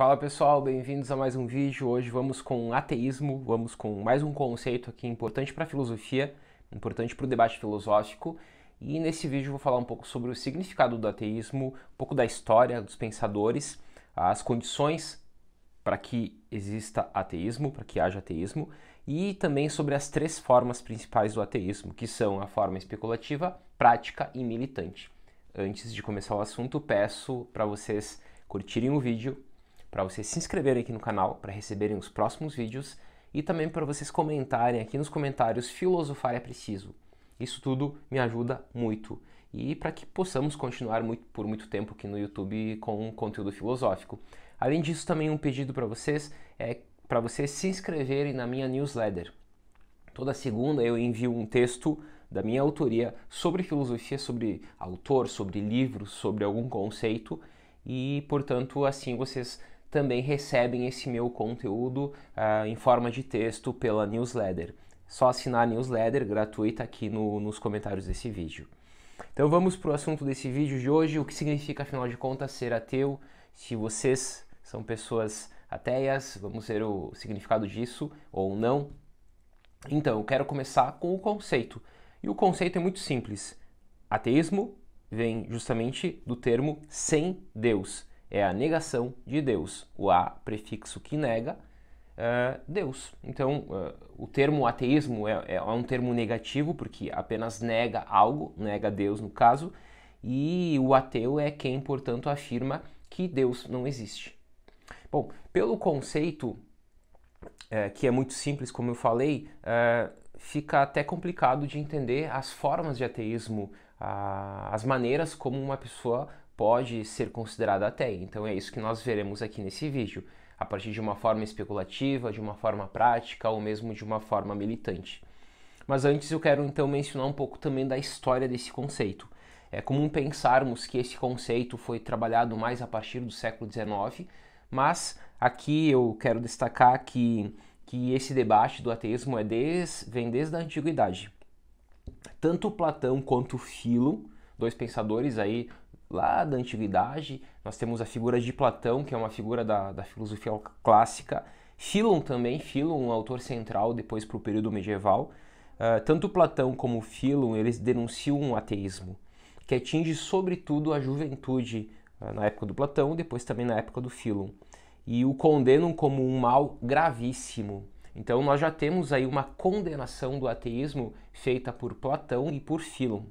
Fala pessoal, bem-vindos a mais um vídeo. Hoje vamos com ateísmo, vamos com mais um conceito aqui importante para a filosofia, importante para o debate filosófico. E nesse vídeo vou falar um pouco sobre o significado do ateísmo, um pouco da história dos pensadores, as condições para que exista ateísmo, para que haja ateísmo, e também sobre as três formas principais do ateísmo, que são a forma especulativa, prática e militante. Antes de começar o assunto, peço para vocês curtirem o vídeo, para vocês se inscreverem aqui no canal para receberem os próximos vídeos e também para vocês comentarem aqui nos comentários filosofar é preciso. Isso tudo me ajuda muito e para que possamos continuar muito, por muito tempo aqui no YouTube com conteúdo filosófico. Além disso, também um pedido para vocês é para vocês se inscreverem na minha newsletter. Toda segunda eu envio um texto da minha autoria sobre filosofia, sobre autor, sobre livro sobre algum conceito e, portanto, assim vocês também recebem esse meu conteúdo uh, em forma de texto pela newsletter. Só assinar a newsletter gratuita aqui no, nos comentários desse vídeo. Então vamos para o assunto desse vídeo de hoje, o que significa afinal de contas ser ateu. Se vocês são pessoas ateias, vamos ver o significado disso ou não. Então, eu quero começar com o conceito. E o conceito é muito simples. Ateísmo vem justamente do termo sem Deus é a negação de Deus. O a prefixo que nega é Deus. Então, é, o termo ateísmo é, é, é um termo negativo porque apenas nega algo, nega Deus no caso, e o ateu é quem, portanto, afirma que Deus não existe. Bom, pelo conceito é, que é muito simples, como eu falei, é, fica até complicado de entender as formas de ateísmo, a, as maneiras como uma pessoa pode ser considerada ateia. Então é isso que nós veremos aqui nesse vídeo, a partir de uma forma especulativa, de uma forma prática ou mesmo de uma forma militante. Mas antes eu quero então mencionar um pouco também da história desse conceito. É comum pensarmos que esse conceito foi trabalhado mais a partir do século XIX, mas aqui eu quero destacar que, que esse debate do ateísmo é des, vem desde a antiguidade. Tanto Platão quanto Filo, dois pensadores aí Lá da antiguidade, nós temos a figura de Platão, que é uma figura da, da filosofia clássica. Philon também, Philon, um autor central depois para o período medieval. Uh, tanto Platão como Philon, eles denunciam um ateísmo, que atinge sobretudo a juventude uh, na época do Platão, depois também na época do Philon. E o condenam como um mal gravíssimo. Então nós já temos aí uma condenação do ateísmo feita por Platão e por Philon.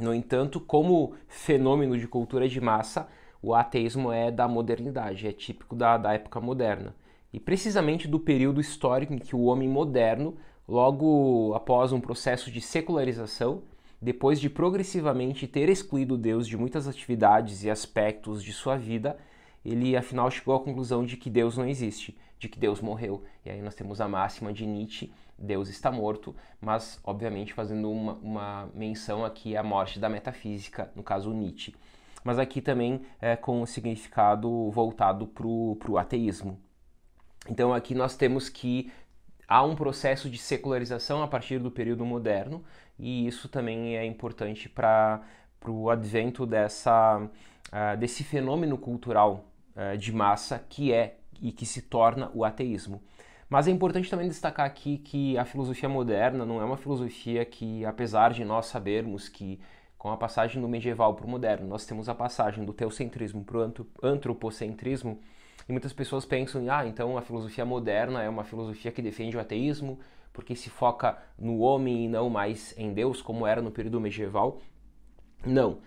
No entanto, como fenômeno de cultura de massa, o ateísmo é da modernidade, é típico da, da época moderna. E precisamente do período histórico em que o homem moderno, logo após um processo de secularização, depois de progressivamente ter excluído Deus de muitas atividades e aspectos de sua vida, ele afinal chegou à conclusão de que Deus não existe, de que Deus morreu. E aí nós temos a máxima de Nietzsche, Deus está morto, mas obviamente fazendo uma, uma menção aqui à morte da metafísica, no caso Nietzsche. Mas aqui também é, com o um significado voltado para o ateísmo. Então aqui nós temos que há um processo de secularização a partir do período moderno, e isso também é importante para o advento dessa, uh, desse fenômeno cultural eh, de massa que é e que se torna o ateísmo. Mas é importante também destacar aqui que a filosofia moderna não é uma filosofia que, apesar de nós sabermos que com a passagem do medieval para o moderno, nós temos a passagem do teocentrismo para o antropocentrismo, e muitas pessoas pensam, ah, então a filosofia moderna é uma filosofia que defende o ateísmo, porque se foca no homem e não mais em Deus, como era no período medieval. Não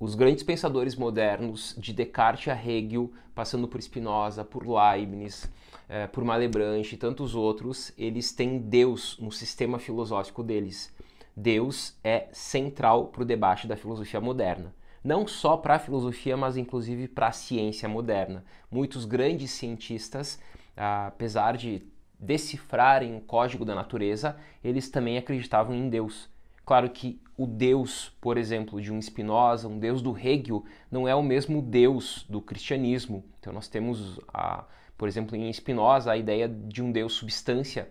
os grandes pensadores modernos, de Descartes a Hegel, passando por Spinoza, por Leibniz, eh, por Malebranche e tantos outros, eles têm Deus no sistema filosófico deles. Deus é central para o debate da filosofia moderna. Não só para a filosofia, mas inclusive para a ciência moderna. Muitos grandes cientistas, apesar de decifrarem o código da natureza, eles também acreditavam em Deus. Claro que o Deus, por exemplo, de um Spinoza, um Deus do Hegel, não é o mesmo Deus do cristianismo. Então nós temos, a, por exemplo, em Spinoza, a ideia de um Deus substância,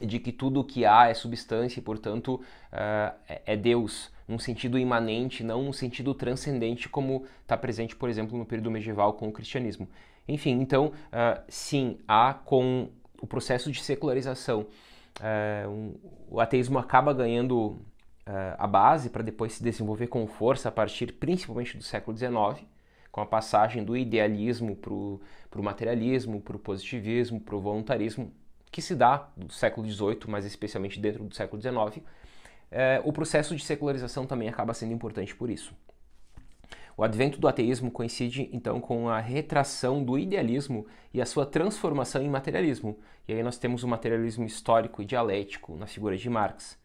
de que tudo o que há é substância e, portanto, eh, é, é Deus, num sentido imanente, não num sentido transcendente, como está presente, por exemplo, no período medieval com o cristianismo. Enfim, então, eh, sim, há com o processo de secularização é, um, o ateísmo acaba ganhando é, a base para depois se desenvolver com força a partir principalmente do século XIX, com a passagem do idealismo para o materialismo, para o positivismo, para o voluntarismo, que se dá do século XVIII, mas especialmente dentro do século XIX. É, o processo de secularização também acaba sendo importante por isso. O advento do ateísmo coincide então com a retração do idealismo e a sua transformação em materialismo. E aí nós temos o materialismo histórico e dialético na figura de Marx.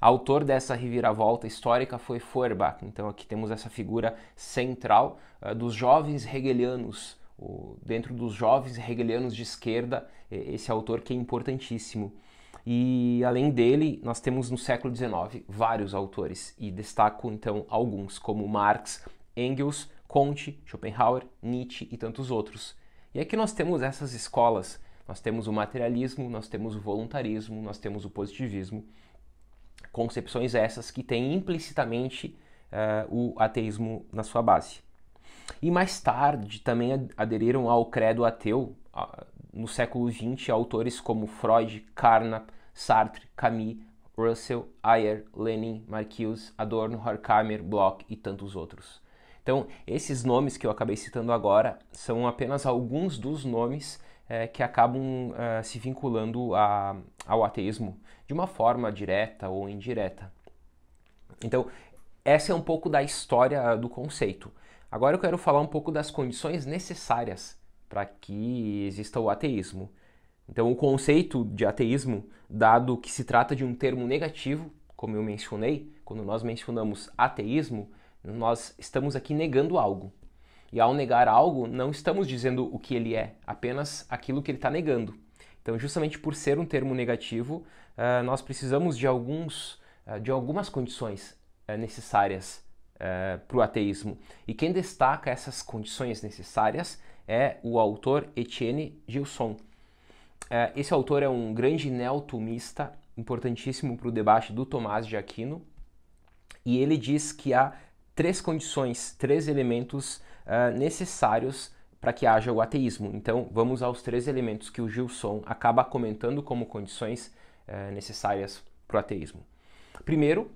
Autor dessa reviravolta histórica foi Feuerbach. Então aqui temos essa figura central uh, dos jovens hegelianos, o, dentro dos jovens hegelianos de esquerda, esse autor que é importantíssimo. E além dele, nós temos no século XIX vários autores, e destaco então alguns, como Marx, Engels, Conte, Schopenhauer, Nietzsche e tantos outros. E aqui nós temos essas escolas, nós temos o materialismo, nós temos o voluntarismo, nós temos o positivismo, concepções essas que têm implicitamente uh, o ateísmo na sua base. E mais tarde também aderiram ao credo ateu, uh, no século XX, autores como Freud, Carnap, Sartre, Camus, Russell, Ayer, Lenin, Marquise, Adorno, Horkheimer, Bloch e tantos outros. Então, esses nomes que eu acabei citando agora são apenas alguns dos nomes é, que acabam é, se vinculando a, ao ateísmo de uma forma direta ou indireta. Então, essa é um pouco da história do conceito. Agora eu quero falar um pouco das condições necessárias para que exista o ateísmo. Então, o conceito de ateísmo, dado que se trata de um termo negativo, como eu mencionei, quando nós mencionamos ateísmo, nós estamos aqui negando algo. E ao negar algo, não estamos dizendo o que ele é, apenas aquilo que ele está negando. Então, justamente por ser um termo negativo, eh, nós precisamos de alguns, eh, de algumas condições eh, necessárias para o ateísmo. E quem destaca essas condições necessárias é o autor Etienne Gilson. Esse autor é um grande neotomista, importantíssimo para o debate do Tomás de Aquino, e ele diz que há três condições, três elementos uh, necessários para que haja o ateísmo. Então, vamos aos três elementos que o Gilson acaba comentando como condições uh, necessárias para o ateísmo. Primeiro,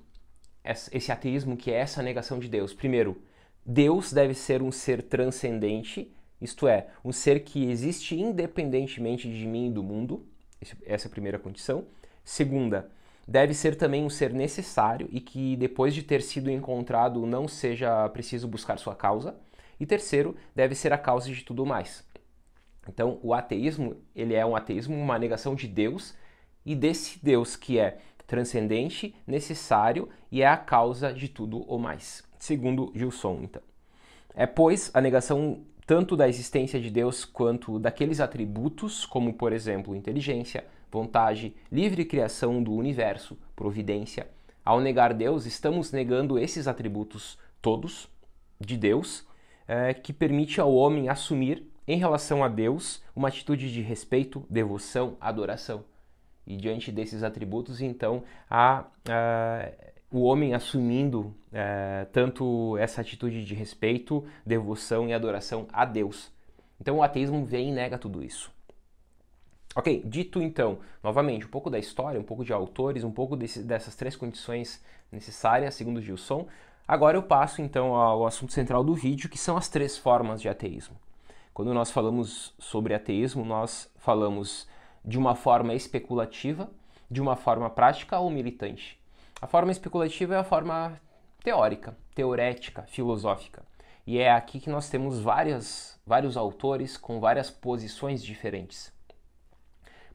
esse ateísmo que é essa negação de Deus. Primeiro, Deus deve ser um ser transcendente, isto é, um ser que existe independentemente de mim e do mundo. Essa é a primeira condição. Segunda, deve ser também um ser necessário e que, depois de ter sido encontrado, não seja preciso buscar sua causa. E terceiro, deve ser a causa de tudo mais. Então, o ateísmo, ele é um ateísmo, uma negação de Deus e desse Deus que é transcendente, necessário e é a causa de tudo ou mais. Segundo Gilson, então. É, pois, a negação tanto da existência de Deus quanto daqueles atributos, como, por exemplo, inteligência, vontade, livre criação do universo, providência. Ao negar Deus, estamos negando esses atributos todos de Deus, é, que permite ao homem assumir, em relação a Deus, uma atitude de respeito, devoção, adoração. E diante desses atributos, então, há uh, o homem assumindo uh, tanto essa atitude de respeito, devoção e adoração a Deus. Então, o ateísmo vem e nega tudo isso. Ok, dito então, novamente, um pouco da história, um pouco de autores, um pouco desse, dessas três condições necessárias, segundo Gilson. Agora eu passo então ao assunto central do vídeo, que são as três formas de ateísmo. Quando nós falamos sobre ateísmo, nós falamos de uma forma especulativa, de uma forma prática ou militante. A forma especulativa é a forma teórica, teorética, filosófica. E é aqui que nós temos várias, vários autores com várias posições diferentes.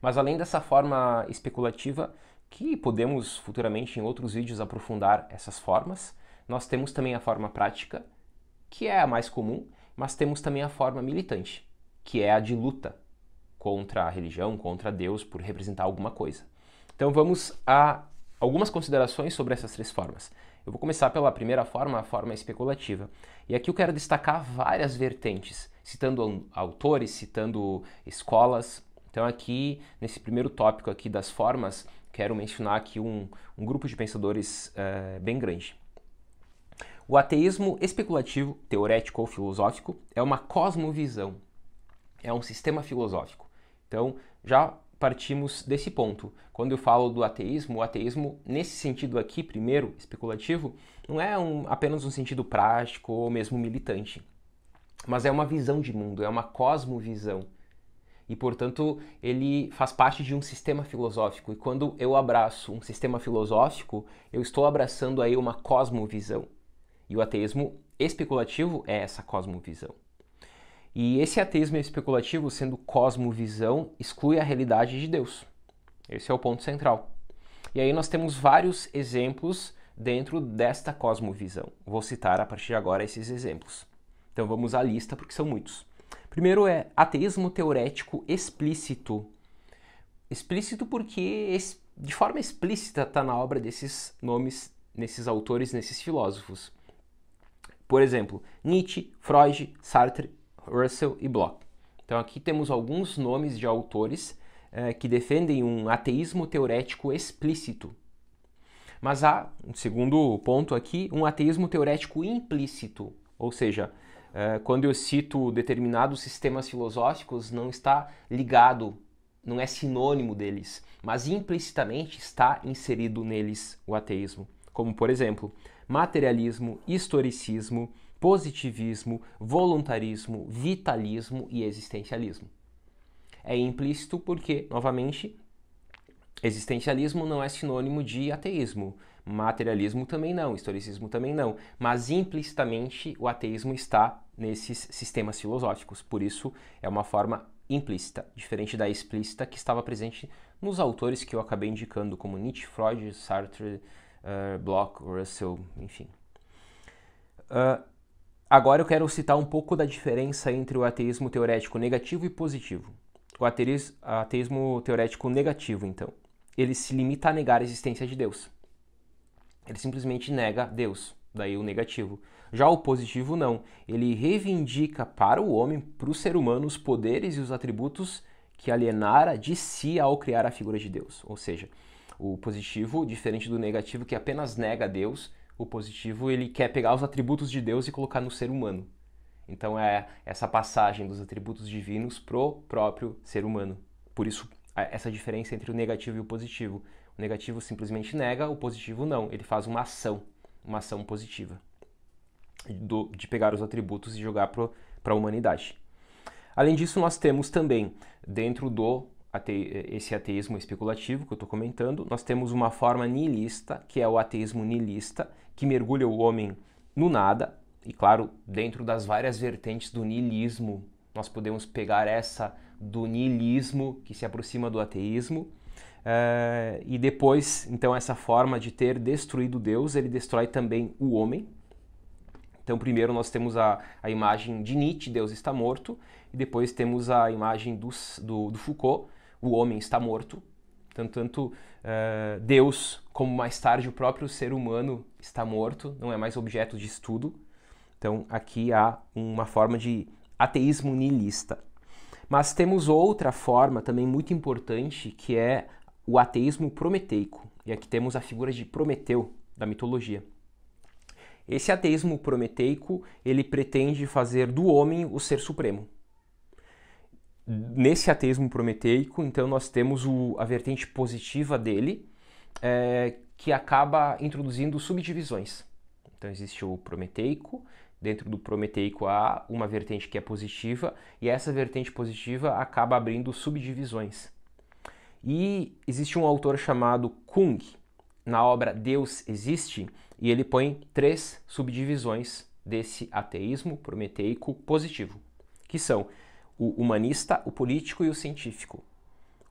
Mas além dessa forma especulativa, que podemos futuramente em outros vídeos aprofundar essas formas, nós temos também a forma prática, que é a mais comum, mas temos também a forma militante, que é a de luta contra a religião, contra Deus, por representar alguma coisa. Então vamos a algumas considerações sobre essas três formas. Eu vou começar pela primeira forma, a forma especulativa. E aqui eu quero destacar várias vertentes, citando autores, citando escolas, então aqui, nesse primeiro tópico aqui das formas, quero mencionar aqui um, um grupo de pensadores uh, bem grande. O ateísmo especulativo, teorético ou filosófico é uma cosmovisão, é um sistema filosófico. Então, já partimos desse ponto. Quando eu falo do ateísmo, o ateísmo, nesse sentido aqui, primeiro, especulativo, não é um, apenas um sentido prático ou mesmo militante, mas é uma visão de mundo, é uma cosmovisão. E, portanto, ele faz parte de um sistema filosófico. E quando eu abraço um sistema filosófico, eu estou abraçando aí uma cosmovisão. E o ateísmo especulativo é essa cosmovisão. E esse ateísmo especulativo, sendo cosmovisão, exclui a realidade de Deus. Esse é o ponto central. E aí nós temos vários exemplos dentro desta cosmovisão. Vou citar a partir de agora esses exemplos. Então vamos à lista porque são muitos. Primeiro é ateísmo teorético explícito. Explícito porque de forma explícita está na obra desses nomes, nesses autores, nesses filósofos. Por exemplo, Nietzsche, Freud, Sartre, Russell e Bloch. Então aqui temos alguns nomes de autores eh, que defendem um ateísmo teorético explícito. Mas há, um segundo ponto aqui, um ateísmo teorético implícito, ou seja, é, quando eu cito determinados sistemas filosóficos, não está ligado, não é sinônimo deles, mas implicitamente está inserido neles o ateísmo. Como, por exemplo, materialismo, historicismo, positivismo, voluntarismo, vitalismo e existencialismo. É implícito porque, novamente, Existencialismo não é sinônimo de ateísmo, materialismo também não, historicismo também não, mas implicitamente o ateísmo está nesses sistemas filosóficos, por isso é uma forma implícita, diferente da explícita que estava presente nos autores que eu acabei indicando, como Nietzsche, Freud, Sartre, uh, Bloch, Russell, enfim. Uh, agora eu quero citar um pouco da diferença entre o ateísmo teorético negativo e positivo. O ateísmo teorético negativo, então ele se limita a negar a existência de Deus. Ele simplesmente nega Deus, daí o negativo. Já o positivo não, ele reivindica para o homem, para o ser humano, os poderes e os atributos que alienara de si ao criar a figura de Deus. Ou seja, o positivo, diferente do negativo que apenas nega Deus, o positivo ele quer pegar os atributos de Deus e colocar no ser humano. Então é essa passagem dos atributos divinos pro próprio ser humano. Por isso essa diferença entre o negativo e o positivo. O negativo simplesmente nega, o positivo não. Ele faz uma ação, uma ação positiva do, de pegar os atributos e jogar para a humanidade. Além disso, nós temos também, dentro do ate, esse ateísmo especulativo que eu estou comentando, nós temos uma forma nihilista, que é o ateísmo nihilista, que mergulha o homem no nada, e claro, dentro das várias vertentes do nihilismo, nós podemos pegar essa do niilismo que se aproxima do ateísmo. Uh, e depois, então, essa forma de ter destruído Deus, ele destrói também o homem. Então, primeiro nós temos a, a imagem de Nietzsche, Deus está morto, e depois temos a imagem do, do, do Foucault, o homem está morto. Então, tanto tanto uh, eh, Deus como mais tarde o próprio ser humano está morto, não é mais objeto de estudo. Então, aqui há uma forma de ateísmo niilista. Mas temos outra forma também muito importante que é o ateísmo prometeico. E aqui temos a figura de Prometeu da mitologia. Esse ateísmo prometeico, ele pretende fazer do homem o ser supremo. Nesse ateísmo prometeico, então, nós temos o, a vertente positiva dele, é, que acaba introduzindo subdivisões. Então, existe o prometeico, dentro do prometeico há uma vertente que é positiva e essa vertente positiva acaba abrindo subdivisões. E existe um autor chamado Kung, na obra Deus Existe, e ele põe três subdivisões desse ateísmo prometeico positivo, que são o humanista, o político e o científico.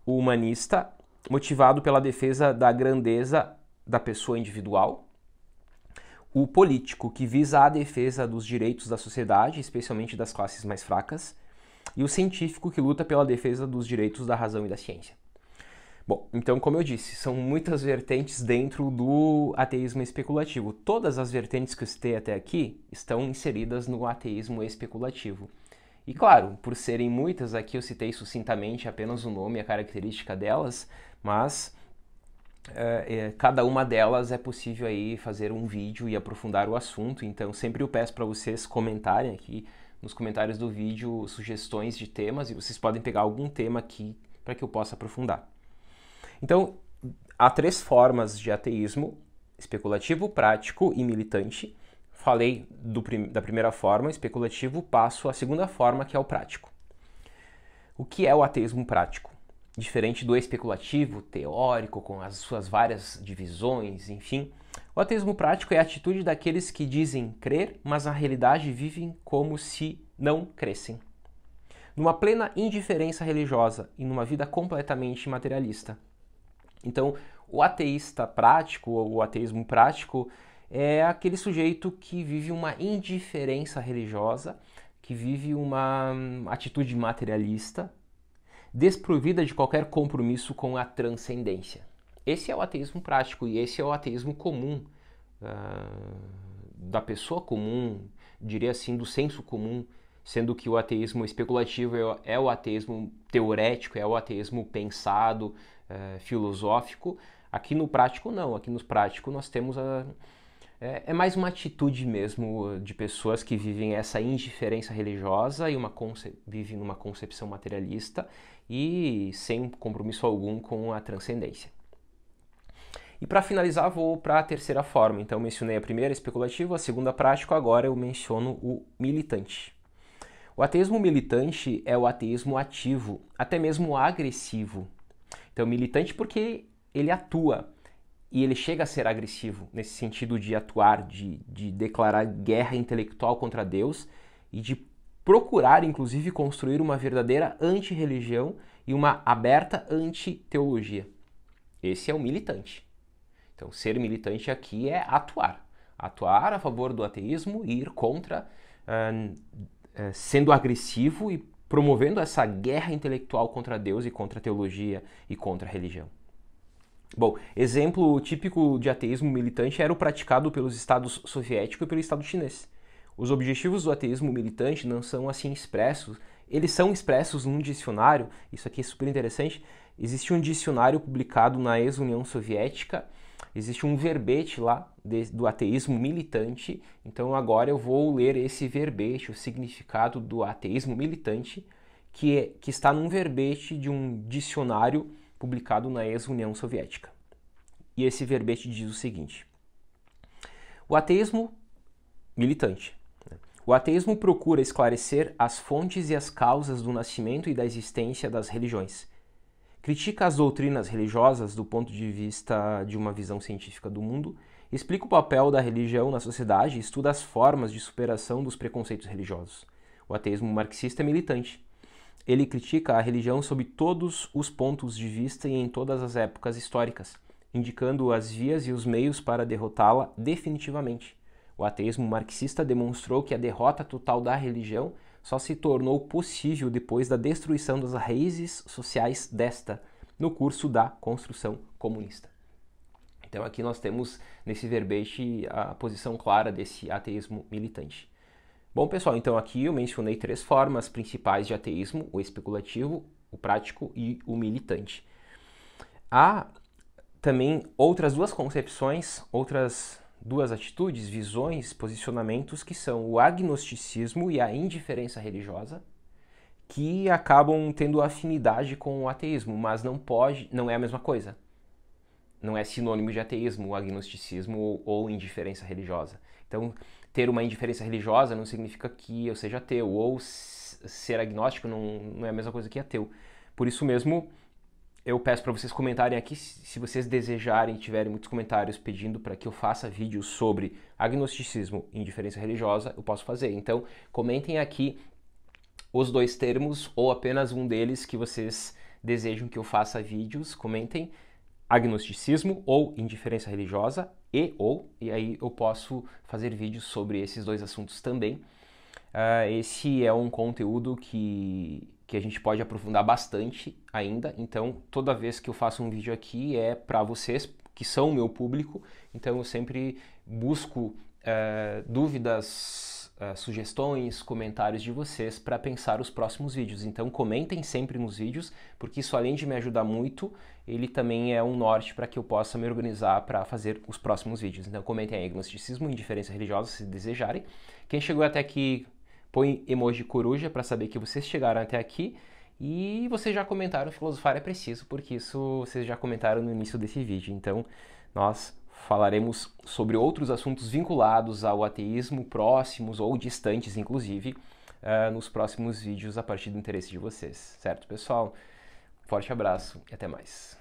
O humanista, motivado pela defesa da grandeza da pessoa individual, o político, que visa a defesa dos direitos da sociedade, especialmente das classes mais fracas, e o científico, que luta pela defesa dos direitos da razão e da ciência. Bom, então, como eu disse, são muitas vertentes dentro do ateísmo especulativo. Todas as vertentes que eu citei até aqui estão inseridas no ateísmo especulativo. E claro, por serem muitas, aqui eu citei sucintamente apenas o nome e a característica delas, mas é, é, cada uma delas é possível aí fazer um vídeo e aprofundar o assunto. Então sempre eu peço para vocês comentarem aqui nos comentários do vídeo sugestões de temas e vocês podem pegar algum tema aqui para que eu possa aprofundar. Então há três formas de ateísmo: especulativo, prático e militante. Falei do, da primeira forma, especulativo, passo à segunda forma que é o prático. O que é o ateísmo prático? diferente do especulativo, teórico, com as suas várias divisões, enfim. O ateísmo prático é a atitude daqueles que dizem crer, mas na realidade vivem como se não crescem. Numa plena indiferença religiosa e numa vida completamente materialista. Então, o ateísta prático, ou o ateísmo prático, é aquele sujeito que vive uma indiferença religiosa, que vive uma hum, atitude materialista, desprovida de qualquer compromisso com a transcendência. Esse é o ateísmo prático e esse é o ateísmo comum uh, da pessoa comum, diria assim, do senso comum, sendo que o ateísmo especulativo é o é ateísmo teorético, é o ateísmo pensado, uh, filosófico. Aqui no prático, não. Aqui no prático, nós temos a. É, é, mais uma atitude mesmo de pessoas que vivem essa indiferença religiosa e uma conce... vivem numa concepção materialista e sem compromisso algum com a transcendência. E para finalizar, vou para a terceira forma. Então, mencionei a primeira, especulativa, a segunda, prática, agora eu menciono o militante. O ateísmo militante é o ateísmo ativo, até mesmo agressivo. Então, militante porque ele atua e ele chega a ser agressivo, nesse sentido de atuar, de, de declarar guerra intelectual contra Deus e de procurar, inclusive, construir uma verdadeira antirreligião e uma aberta anti-teologia. Esse é o militante. Então, ser militante aqui é atuar. Atuar a favor do ateísmo e ir contra, uh, sendo agressivo e promovendo essa guerra intelectual contra Deus e contra a teologia e contra a religião. Bom, exemplo típico de ateísmo militante era o praticado pelos estados Soviéticos e pelo estado chinês os objetivos do ateísmo militante não são assim expressos, eles são expressos num dicionário, isso aqui é super interessante. Existe um dicionário publicado na ex-União Soviética, existe um verbete lá de, do ateísmo militante, então agora eu vou ler esse verbete, o significado do ateísmo militante, que, é, que está num verbete de um dicionário publicado na ex-União Soviética. E esse verbete diz o seguinte: O ateísmo militante o ateísmo procura esclarecer as fontes e as causas do nascimento e da existência das religiões. Critica as doutrinas religiosas do ponto de vista de uma visão científica do mundo, explica o papel da religião na sociedade e estuda as formas de superação dos preconceitos religiosos. O ateísmo marxista é militante. Ele critica a religião sob todos os pontos de vista e em todas as épocas históricas, indicando as vias e os meios para derrotá-la definitivamente. O ateísmo marxista demonstrou que a derrota total da religião só se tornou possível depois da destruição das raízes sociais desta, no curso da construção comunista. Então aqui nós temos nesse verbete a posição clara desse ateísmo militante. Bom, pessoal, então aqui eu mencionei três formas principais de ateísmo: o especulativo, o prático e o militante. Há também outras duas concepções, outras duas atitudes, visões, posicionamentos que são o agnosticismo e a indiferença religiosa, que acabam tendo afinidade com o ateísmo, mas não pode, não é a mesma coisa. Não é sinônimo de ateísmo, o agnosticismo ou, ou indiferença religiosa. Então, ter uma indiferença religiosa não significa que eu seja ateu, ou ser agnóstico não, não é a mesma coisa que ateu. Por isso mesmo, eu peço para vocês comentarem aqui se vocês desejarem, tiverem muitos comentários pedindo para que eu faça vídeos sobre agnosticismo e indiferença religiosa, eu posso fazer. Então, comentem aqui os dois termos ou apenas um deles que vocês desejam que eu faça vídeos, comentem agnosticismo ou indiferença religiosa e ou e aí eu posso fazer vídeos sobre esses dois assuntos também. Uh, esse é um conteúdo que que a gente pode aprofundar bastante ainda. Então, toda vez que eu faço um vídeo aqui é para vocês que são o meu público. Então, eu sempre busco é, dúvidas, é, sugestões, comentários de vocês para pensar os próximos vídeos. Então, comentem sempre nos vídeos, porque isso além de me ajudar muito, ele também é um norte para que eu possa me organizar para fazer os próximos vídeos. Então, comentem aí agnosticismo, indiferença religiosa, se desejarem. Quem chegou até aqui põe emoji coruja para saber que vocês chegaram até aqui. E vocês já comentaram filosofar é preciso, porque isso vocês já comentaram no início desse vídeo. Então, nós falaremos sobre outros assuntos vinculados ao ateísmo, próximos ou distantes, inclusive, uh, nos próximos vídeos a partir do interesse de vocês. Certo, pessoal? Forte abraço e até mais.